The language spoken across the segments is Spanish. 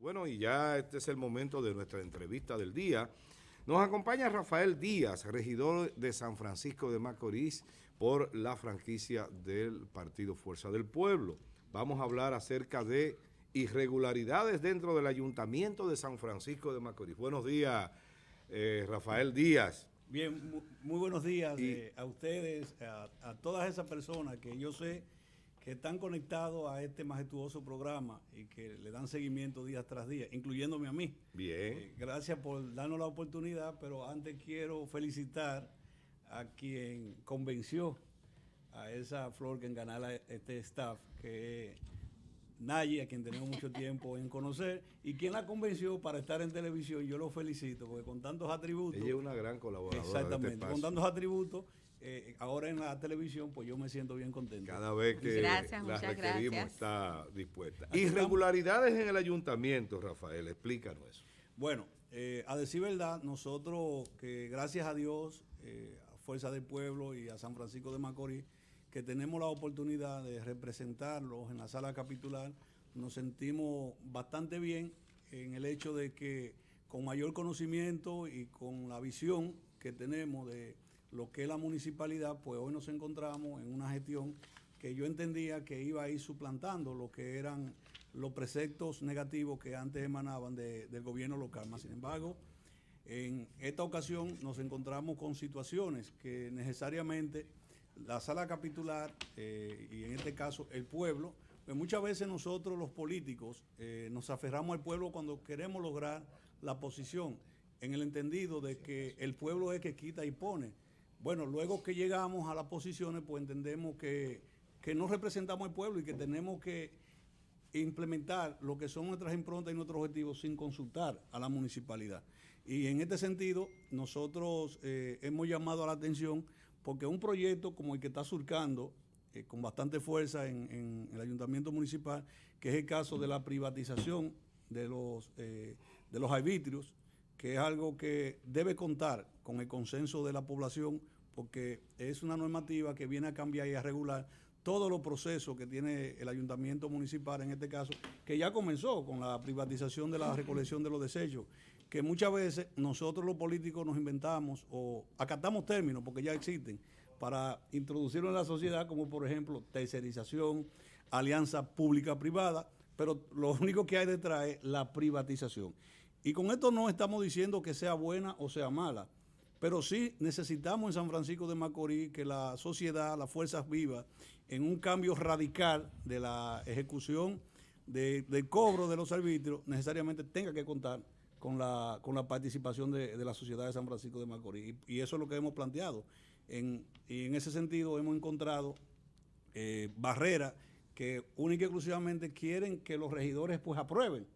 Bueno, y ya este es el momento de nuestra entrevista del día. Nos acompaña Rafael Díaz, regidor de San Francisco de Macorís por la franquicia del Partido Fuerza del Pueblo. Vamos a hablar acerca de irregularidades dentro del Ayuntamiento de San Francisco de Macorís. Buenos días, eh, Rafael Díaz. Bien, muy buenos días eh, a ustedes, a, a todas esas personas que yo sé están conectados a este majestuoso programa y que le dan seguimiento día tras día, incluyéndome a mí. Bien. Eh, gracias por darnos la oportunidad, pero antes quiero felicitar a quien convenció a esa flor que enganala este staff, que es a quien tenemos mucho tiempo en conocer, y quien la convenció para estar en televisión. Yo lo felicito, porque con tantos atributos. Ella es una gran colaboradora. Este Exactamente, con tantos atributos eh, ahora en la televisión, pues yo me siento bien contento. Cada vez que gracias, la requerimos está dispuesta. Irregularidades en el ayuntamiento, Rafael, explícanos eso. Bueno, eh, a decir verdad, nosotros que gracias a Dios, eh, a Fuerza del Pueblo y a San Francisco de Macorís, que tenemos la oportunidad de representarlos en la sala capitular, nos sentimos bastante bien en el hecho de que con mayor conocimiento y con la visión que tenemos de lo que es la municipalidad, pues hoy nos encontramos en una gestión que yo entendía que iba a ir suplantando lo que eran los preceptos negativos que antes emanaban del gobierno local. Más sin embargo, en esta ocasión nos encontramos con situaciones que necesariamente la sala capitular eh, y en este caso el pueblo, pues muchas veces nosotros los políticos eh, nos aferramos al pueblo cuando queremos lograr la posición, en el entendido de que el pueblo es que quita y pone bueno, luego que llegamos a las posiciones, pues entendemos que, no representamos al pueblo y que tenemos que implementar lo que son nuestras improntas y nuestros objetivos sin consultar a la municipalidad. Y en este sentido, nosotros eh, hemos llamado a la atención porque un proyecto como el que está surcando eh, con bastante fuerza en, el ayuntamiento municipal, que es el caso de la privatización de los, eh, de los arbitrios, que es algo que debe contar con el consenso de la población porque es una normativa que viene a cambiar y a regular todos los procesos que tiene el ayuntamiento municipal en este caso, que ya comenzó con la privatización de la recolección de los desechos, que muchas veces nosotros los políticos nos inventamos o acatamos términos porque ya existen para introducirlo en la sociedad, como por ejemplo tercerización, alianza pública-privada, pero lo único que hay detrás es la privatización. Y con esto no estamos diciendo que sea buena o sea mala pero sí necesitamos en San Francisco de Macorís que la sociedad, las fuerzas vivas, en un cambio radical de la ejecución del cobro de los arbitrios, necesariamente tenga que contar con la, con la participación de, la sociedad de San Francisco de Macorís. Y, eso es lo que hemos planteado. y en ese sentido hemos encontrado eh, barreras que única y exclusivamente quieren que los regidores pues aprueben.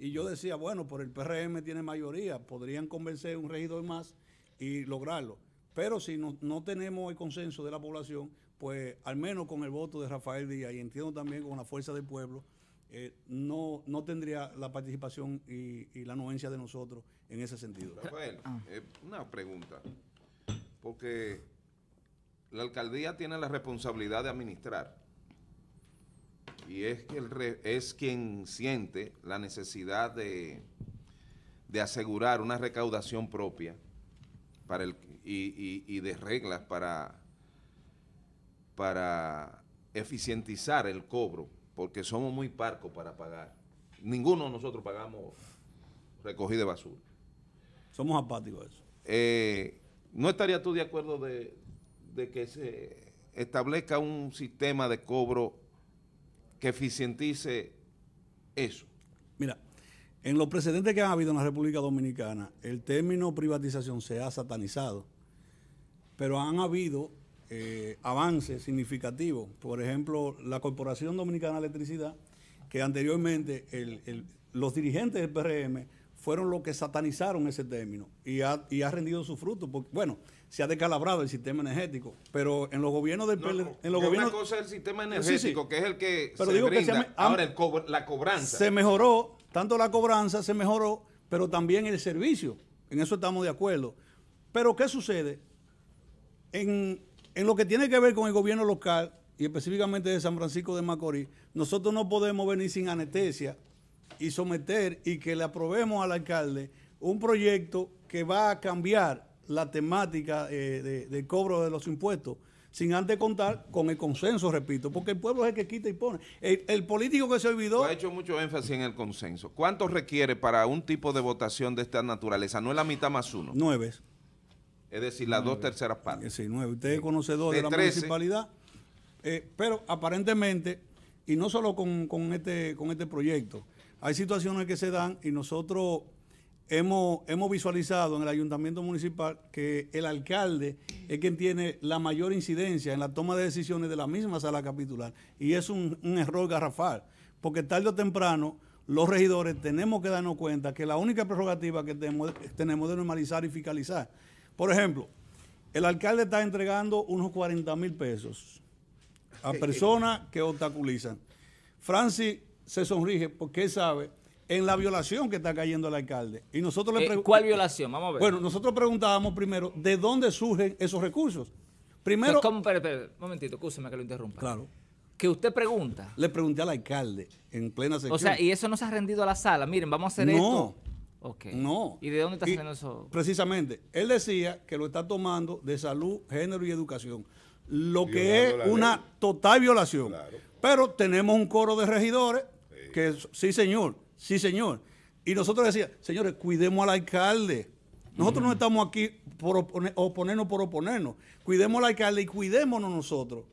Y yo decía, bueno, por el PRM tiene mayoría, podrían convencer un regidor más y lograrlo. Pero si no, tenemos el consenso de la población, pues al menos con el voto de Rafael Díaz y entiendo también con la fuerza del pueblo, eh, no, no tendría la participación y, la anuencia de nosotros en ese sentido. Rafael, ah. eh, una pregunta, porque la alcaldía tiene la responsabilidad de administrar y es, que es quien siente la necesidad de, de asegurar una recaudación propia para el, y, y, y de reglas para, para eficientizar el cobro, porque somos muy parcos para pagar. Ninguno de nosotros pagamos recogida de basura. Somos apáticos eso. Eh, ¿No estarías tú de acuerdo de, de que se establezca un sistema de cobro que eficientice eso? Mira, en los precedentes que han habido en la República Dominicana, el término privatización se ha satanizado, pero han habido eh, avances significativos. Por ejemplo, la Corporación Dominicana de Electricidad, que anteriormente los dirigentes del PRM fueron los que satanizaron ese término y ha, rendido su fruto. bueno, se ha descalabrado el sistema energético, pero en los gobiernos del en los gobiernos, una cosa es el sistema energético, que es el que se digo brinda. la cobranza. Se mejoró tanto la cobranza se mejoró, pero también el servicio. En eso estamos de acuerdo. Pero ¿qué sucede? En, lo que tiene que ver con el gobierno local y específicamente de San Francisco de Macorís, nosotros no podemos venir sin anestesia y someter y que le aprobemos al alcalde un proyecto que va a cambiar la temática eh, de, del cobro de los impuestos sin antes contar con el consenso, repito, porque el pueblo es el que quita y pone. El, político que se olvidó... ha hecho mucho énfasis en el consenso. ¿Cuánto requiere para un tipo de votación de esta naturaleza? ¿No es la mitad más uno? Nueve. Es decir, las dos terceras partes. Sí, nueve. Usted es conocedor de, la municipalidad. Eh, pero aparentemente, y no solo con, este, con este proyecto, hay situaciones que se dan y nosotros hemos, visualizado en el ayuntamiento municipal que el alcalde es quien tiene la mayor incidencia en la toma de decisiones de la misma sala capitular. Y es un, error garrafal, porque tarde o temprano los regidores tenemos que darnos cuenta que la única prerrogativa que tenemos, tenemos de normalizar y fiscalizar. Por ejemplo, el alcalde está entregando unos 40 mil pesos a personas que obstaculizan. Francis se sonríe porque él sabe en la violación que está cayendo el alcalde. Y nosotros le eh, ¿Cuál violación? Vamos a ver. Bueno, nosotros preguntábamos primero de dónde surgen esos recursos. Primero. Como un momentito, escúcheme que lo interrumpa. Claro. Que usted pregunta. Le pregunté al alcalde en plena sesión. O sea, y eso no se ha rendido a la sala. Miren, vamos a hacer no, esto. Okay. No. ¿Y de dónde está saliendo eso? Precisamente. Él decía que lo está tomando de salud, género y educación. Lo que es una total violación. Pero tenemos un coro de regidores que, sí, señor, Sí, señor. Y nosotros decíamos, señores, cuidemos al alcalde. Nosotros no estamos aquí por oponernos por oponernos. Cuidemos al alcalde y cuidémonos nosotros.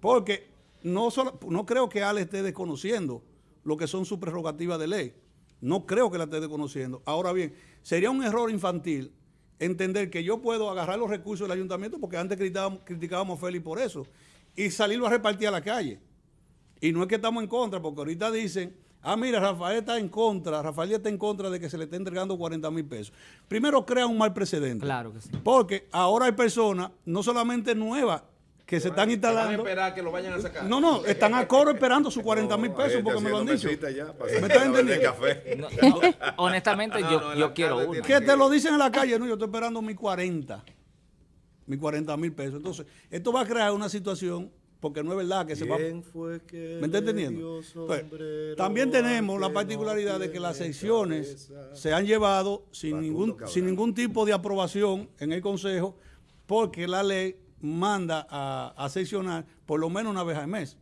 Porque no, no creo que Ale esté desconociendo lo que son sus prerrogativas de ley. No creo que la esté desconociendo. Ahora bien, sería un error infantil entender que yo puedo agarrar los recursos del ayuntamiento, porque antes criticábamos, criticábamos a Félix por eso, y salirlo a repartir a la calle. Y no es que estamos en contra, porque ahorita dicen Ah, mira, Rafael está en contra, Rafael está en contra de que se le esté entregando 40 mil pesos. Primero crea un mal precedente. Claro que sí. Porque ahora hay personas, no solamente nuevas, que se, están instalando. que lo vayan a sacar. No, no, están a coro esperando sus 40 mil pesos porque me lo han dicho. Ya, ¿Me estás entendiendo? honestamente, yo, quiero uno. Que te lo dicen en la calle, no, yo estoy esperando mis 40. Mis 40 mil pesos. Entonces, esto va a crear una situación porque no es verdad que se va. ¿Me está entendiendo? Pues, también tenemos la particularidad de que las sesiones se han llevado sin ningún, tipo de aprobación en el Consejo, porque la ley manda a, sesionar seccionar por lo menos una vez al mes.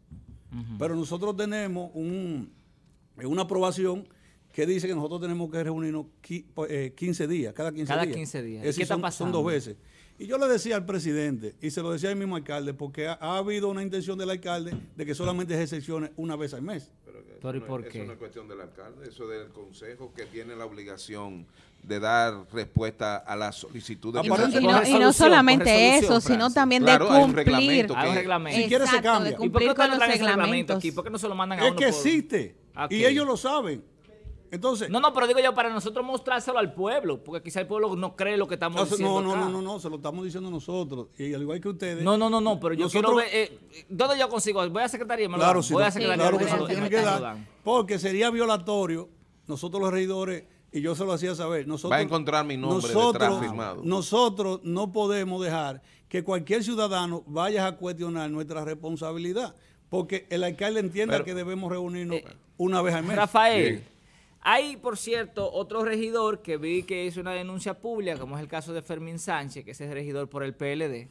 Pero nosotros tenemos una aprobación que dice que nosotros tenemos que reunirnos 15 pues, eh, días, cada 15 días. 15 Es ¿Qué está pasando? son dos veces. Y yo le decía al presidente, y se lo decía al mismo alcalde, porque ha, habido una intención del alcalde de que solamente se seccione una vez al mes. Pero, ¿y ¿por eso qué? no es cuestión del alcalde, eso es del consejo que tiene la obligación de dar respuesta a las solicitudes. Y, no, y, y no, solamente eso, sino también de cumplir. Hay un reglamento. si quiere se cambia. ¿Y por qué no aquí? porque no se lo mandan a uno? Es que existe. Ah, y ellos lo saben. Entonces, no, no, pero digo yo, para nosotros mostrárselo al pueblo, porque quizá el pueblo no cree lo que estamos diciendo. No, no, no, no, no, se lo estamos diciendo nosotros, y al igual que ustedes. No, no, no, no, pero yo quiero eh, ¿Dónde yo consigo? Voy a secretaría me lo voy a secretaría. Porque sería violatorio, nosotros los regidores, y yo se lo hacía saber. Nosotros, Va a encontrar mi nombre nosotros, Nosotros no podemos dejar que cualquier ciudadano vaya a cuestionar nuestra responsabilidad, porque el alcalde entiende que debemos reunirnos eh, una vez al mes. Rafael. Hay, por cierto, otro regidor que vi que hizo una denuncia pública, como es el caso de Fermín Sánchez, que es el regidor por el PLD,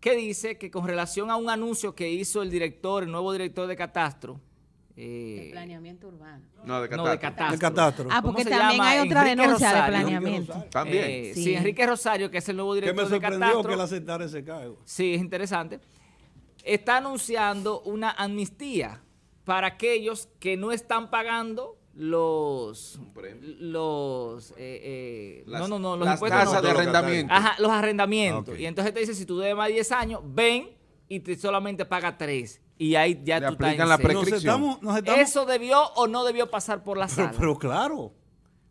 que dice que con relación a un anuncio que hizo el director, el nuevo director de Catastro, eh, de planeamiento urbano. No, de catastro. de catastro. Ah, porque también hay otra denuncia de planeamiento. También. Eh, sí. Enrique Rosario, que es el nuevo director de catastro. Que me sorprendió que él aceptara ese cargo. Sí, es interesante. Está anunciando una amnistía para aquellos que no están pagando los los eh, eh, no no no los las impuestos de arrendamiento ajá los ah, arrendamientos y entonces te dice si tú debes más de 10 años ven y te solamente paga 3 y ahí ya tú estás eso debió o no debió pasar por la sala pero, claro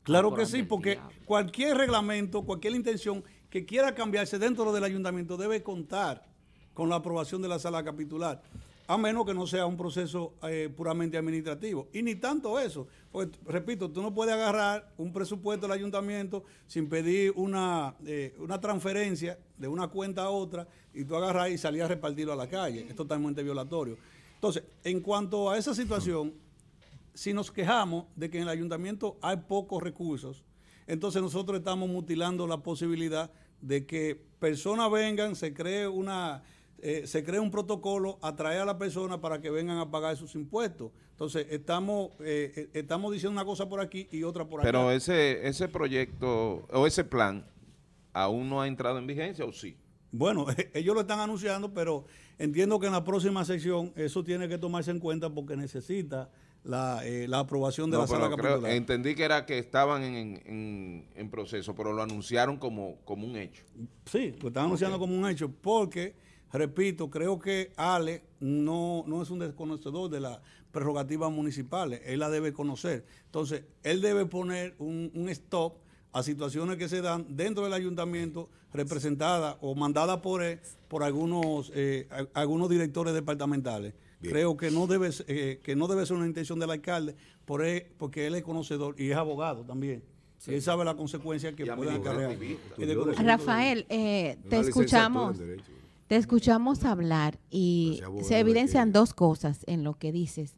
claro ah, que sí porque cualquier reglamento cualquier intención que quiera cambiarse dentro del ayuntamiento debe contar con la aprobación de la sala capitular a menos que no sea un proceso eh, puramente administrativo. Y ni tanto eso, repito, tú no puedes agarrar un presupuesto del ayuntamiento sin pedir una, eh, una transferencia de una cuenta a otra y tú agarras y salías a repartirlo a la calle. Es totalmente violatorio. Entonces, en cuanto a esa situación, si nos quejamos de que en el ayuntamiento hay pocos recursos, entonces nosotros estamos mutilando la posibilidad de que personas vengan, se cree una eh, se crea un protocolo, atrae a la persona para que vengan a pagar sus impuestos. Entonces, estamos, eh, eh, estamos diciendo una cosa por aquí y otra por aquí Pero ese, ese proyecto o ese plan aún no ha entrado en vigencia o sí. Bueno, ellos lo están anunciando, pero entiendo que en la próxima sesión eso tiene que tomarse en cuenta porque necesita la, la aprobación de la sala capitular. entendí que era que estaban en, en, proceso, pero lo anunciaron como, como un hecho. Sí, lo están anunciando como un hecho porque repito, creo que Ale no, es un desconocedor de las prerrogativas municipales, él la debe conocer. Entonces, él debe poner un, stop a situaciones que se dan dentro del ayuntamiento representada o mandada por él, por algunos eh, algunos directores departamentales. Creo que no debe eh, que no debe ser una intención del alcalde por él, porque él es conocedor y es abogado también. él sabe las consecuencias que pueden acarrear. Rafael, eh, te escuchamos escuchamos hablar y pues se evidencian dos cosas en lo que dices.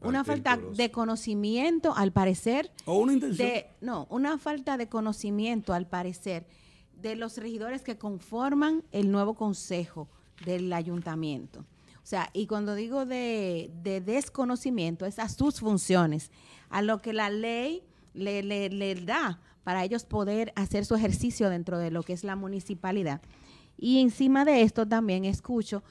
Una falta de conocimiento, al parecer. O una De, no, una falta de conocimiento, al parecer, de los regidores que conforman el nuevo consejo del ayuntamiento. O sea, y cuando digo de, desconocimiento, es a sus funciones, a lo que la ley le, le da para ellos poder hacer su ejercicio dentro de lo que es la municipalidad. Y encima de esto también escucho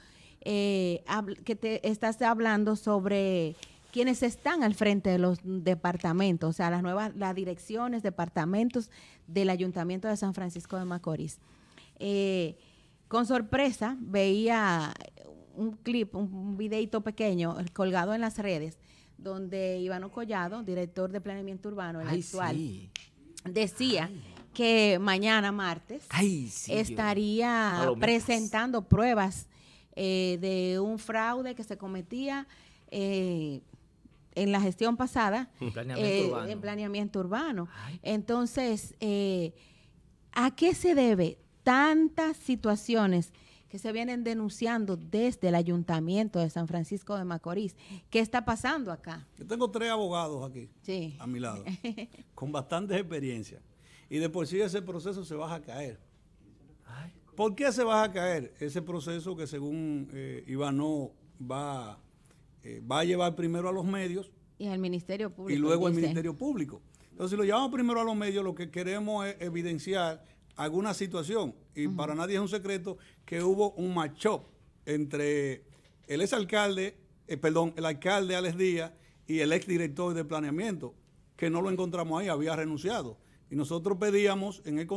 eh, que te estás hablando sobre quienes están al frente de los departamentos, o sea, las nuevas, las direcciones, departamentos del Ayuntamiento de San Francisco de Macorís. Eh, con sorpresa veía un clip, un videito pequeño eh, colgado en las redes, donde Ivano Collado, director de Planeamiento Urbano, el actual, decía que mañana martes estaría presentando pruebas eh, de un fraude que se cometía eh, en la gestión pasada en planeamiento eh, urbano. Entonces, ¿a qué se debe tantas situaciones? que se vienen denunciando desde el Ayuntamiento de San Francisco de Macorís. ¿Qué está pasando acá? Yo tengo tres abogados aquí, a mi lado, con bastantes experiencias y de por sí ese proceso se va a caer. ¿Por qué se va a caer ese proceso que según Iván eh, Ivano va, eh, va a llevar primero a los medios? Y al Ministerio Público. Y luego al Ministerio Público. Entonces, si lo llevamos primero a los medios, lo que queremos es evidenciar alguna situación. Y para nadie es un secreto que hubo un match entre el exalcalde, alcalde, eh, perdón, el alcalde Alex Díaz y el ex director de planeamiento, que no lo encontramos ahí, había renunciado. Y nosotros pedíamos en el,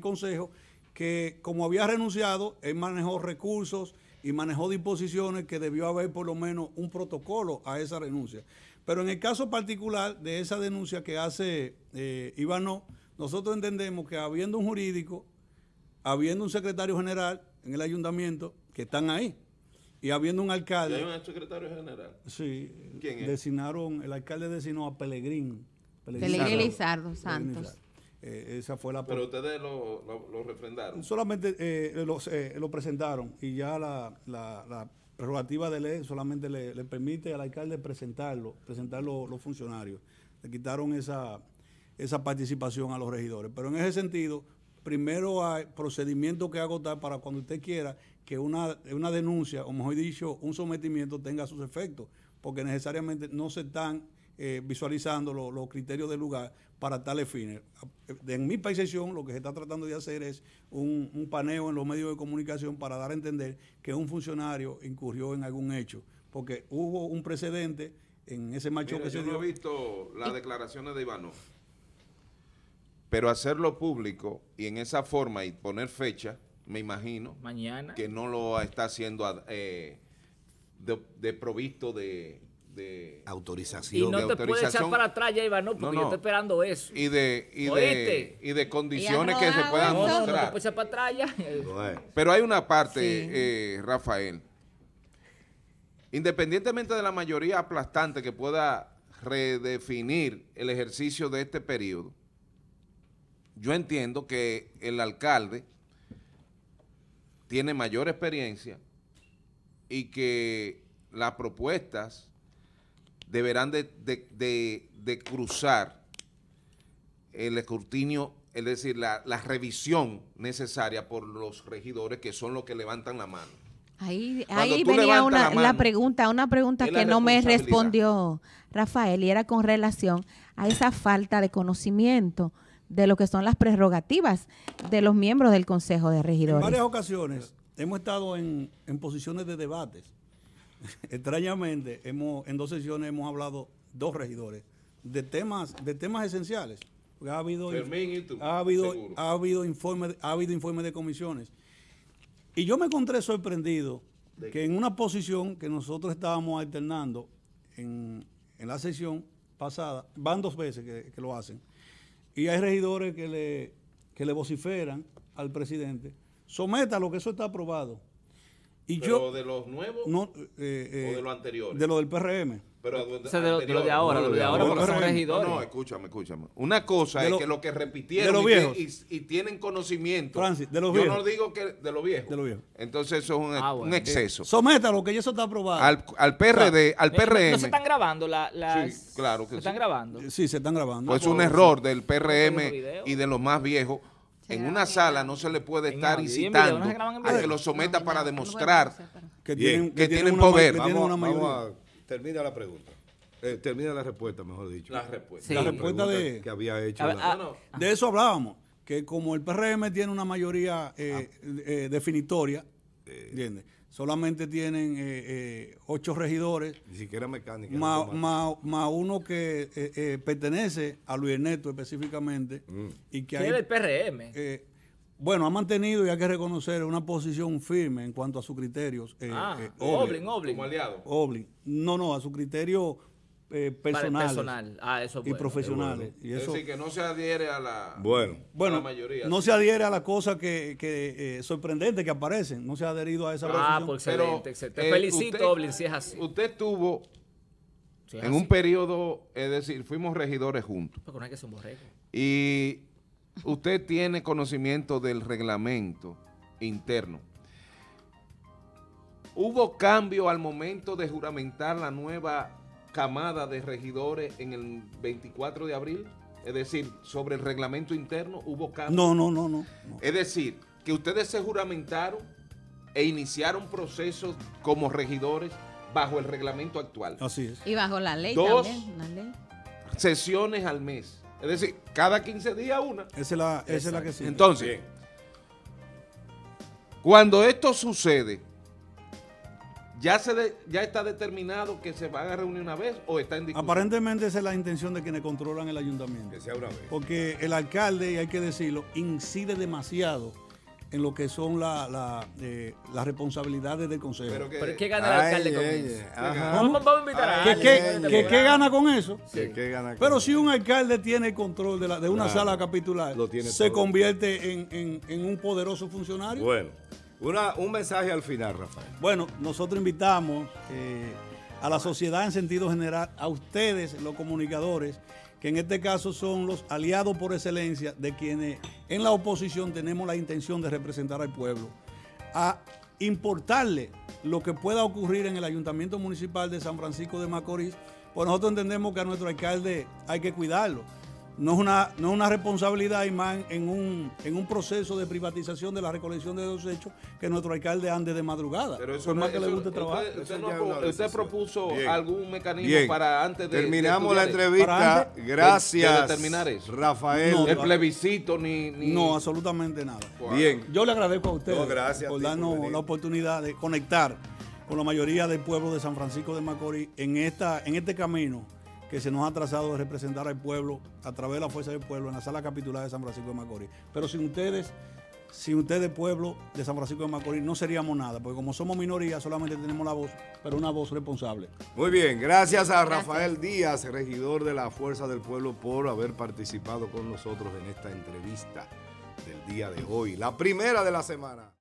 Consejo que como había renunciado, él manejó recursos y manejó disposiciones que debió haber por lo menos un protocolo a esa renuncia. Pero en el caso particular de esa denuncia que hace eh, Ivano, nosotros entendemos que habiendo un jurídico, habiendo un secretario general en el ayuntamiento, que están ahí, y habiendo un alcalde... hay un secretario general? Sí. ¿Quién es? Designaron, el alcalde designó a Pelegrín. Pelegrín, Lizardo, Santos. Eh, Pero ustedes lo, refrendaron. Solamente eh, eh, lo presentaron y ya la, prerrogativa de ley solamente le, permite al alcalde presentarlo, presentar los funcionarios. Le quitaron esa, esa participación a los regidores. Pero en ese sentido, primero hay procedimiento que agotar para cuando usted quiera que una, una denuncia, o mejor dicho, un sometimiento tenga sus efectos, porque necesariamente no se están eh, visualizando los criterios del lugar para tales fines. En mi percepción, lo que se está tratando de hacer es un, paneo en los medios de comunicación para dar a entender que un funcionario incurrió en algún hecho, porque hubo un precedente en ese macho que se dio. No he visto las declaraciones de Ivano. pero hacerlo público y en esa forma y poner fecha, me imagino, que no lo está haciendo eh, de, provisto de, de autorización. Y no te autorización. echar para atrás, ya Iván, no, porque yo estoy esperando eso. Y de, y de, condiciones que se puedan mostrar. No, te para Pero hay una parte, eh, Rafael. Independientemente de la mayoría aplastante que pueda redefinir el ejercicio de este periodo, yo entiendo que el alcalde tiene mayor experiencia y que las propuestas deberán de, cruzar el escrutinio, es decir, la, revisión necesaria por los regidores que son los que levantan la mano. Ahí, venía una, pregunta, una pregunta que no me respondió Rafael y era con relación a esa falta de conocimiento de lo que son las prerrogativas de los miembros del Consejo de Regidores. En varias ocasiones hemos estado en, en posiciones de debates extrañamente, hemos, en dos sesiones hemos hablado dos regidores de temas, de temas esenciales. Ha habido, informes ha habido, informe, ha habido informe de comisiones. Y yo me encontré sorprendido que en una posición que nosotros estábamos alternando en, la sesión pasada, van dos veces que, lo hacen, y hay regidores que le, que le vociferan al presidente, someta lo que eso está aprobado. Y yo, de los nuevos eh, eh, o de los anteriores. De lo del PRM. o sea, de, lo, de, ahora, de lo de ahora, porque regidores. No, no, escúchame, escúchame. Una cosa es que lo que repitieron Y, tienen conocimiento. Francis, de los viejos. Yo no digo que de los viejos. De los viejos. Entonces eso es un, ah, exceso. Eh, sométalo, que eso está aprobado. Al, PRD, al PRM. ¿No se están grabando la, las... Sí, claro que ¿Se están grabando? Sí, se están grabando. Pues es ah, un error del PRM y de los más viejos en una sala no se le puede estar incitando a que lo someta para demostrar que tienen, que tienen poder. termina la pregunta. Eh, termina la respuesta, mejor dicho. La respuesta. La respuesta que había hecho. Ah, de eso hablábamos, que como el PRM tiene una mayoría eh, ah. eh, definitoria, ¿entiendes? solamente tienen eh, eh, ocho regidores. Ni siquiera mecánica. Más, uno que eh, pertenece a Luis Ernesto específicamente. Mm. Y que el PRM. bueno, ha mantenido y hay que reconocer una posición firme en cuanto a sus criterios. ah, Oblin, Oblin. Como aliado. Oblin. No, no, a su criterio eh, personal. Ah, y profesional profesionales. Y eso, es decir, que no se adhiere a la, mayoría. No se adhiere a la cosa que, eh, sorprendente que aparecen. No se ha adherido a esa Ah, pues excelente, eh, felicito, Oblin, si es así. Usted estuvo en un periodo, es decir, fuimos regidores juntos. y usted tiene conocimiento del reglamento interno. ¿Hubo cambio al momento de juramentar la nueva camada de regidores en el 24 de abril? Es decir, sobre el reglamento interno hubo cambios. No, no, no, no, Es decir, que ustedes se juramentaron e iniciaron procesos como regidores bajo el reglamento actual. Así es. Y bajo la ley también, sesiones al mes. Es decir, cada 15 días una. Esa es la, es la que sí. Entonces, cuando esto sucede, ¿Ya, se ¿Ya está determinado que se van a reunir una vez o está en Aparentemente esa es la intención de quienes controlan el ayuntamiento. Que sea una vez. Porque el alcalde, y hay que decirlo, incide demasiado en lo que son la, eh, las responsabilidades del consejo. Pero, qué gana el alcalde con eso? Vamos, a invitar a ¿Qué, qué, gana con eso? Pero si un alcalde tiene el control de, la, de una sala capitular, se convierte en, en, en un poderoso funcionario. Bueno un mensaje al final, Rafael. Bueno, nosotros invitamos eh, a la sociedad en sentido general, a ustedes, los comunicadores, que en este caso son los aliados por excelencia de quienes en la oposición tenemos la intención de representar al pueblo, a importarle lo que pueda ocurrir en el Ayuntamiento Municipal de San Francisco de Macorís, pues nosotros entendemos que a nuestro alcalde hay que cuidarlo no es una, no es una responsabilidad, Imán, en un, en un proceso de privatización de la recolección de los hechos que nuestro alcalde ande de madrugada. Pero eso, más que le guste trabajar. Usted, propuso algún mecanismo para antes de. Terminamos la entrevista. Gracias. Rafael. No, el plebiscito ni, No, absolutamente nada. Bien. Yo le agradezco a usted por darnos la oportunidad de conectar con la mayoría del pueblo de San Francisco de Macorís en, esta, en este camino que se nos ha trazado de representar al pueblo a través de la fuerza del pueblo en la sala capitular de San Francisco de Macorís. Pero sin ustedes, sin ustedes, pueblo de San Francisco de Macorís, no seríamos nada, porque como somos minoría, solamente tenemos la voz, pero una voz responsable. Muy bien, gracias a Rafael Díaz, regidor de la Fuerza del Pueblo, por haber participado con nosotros en esta entrevista del día de hoy, la primera de la semana.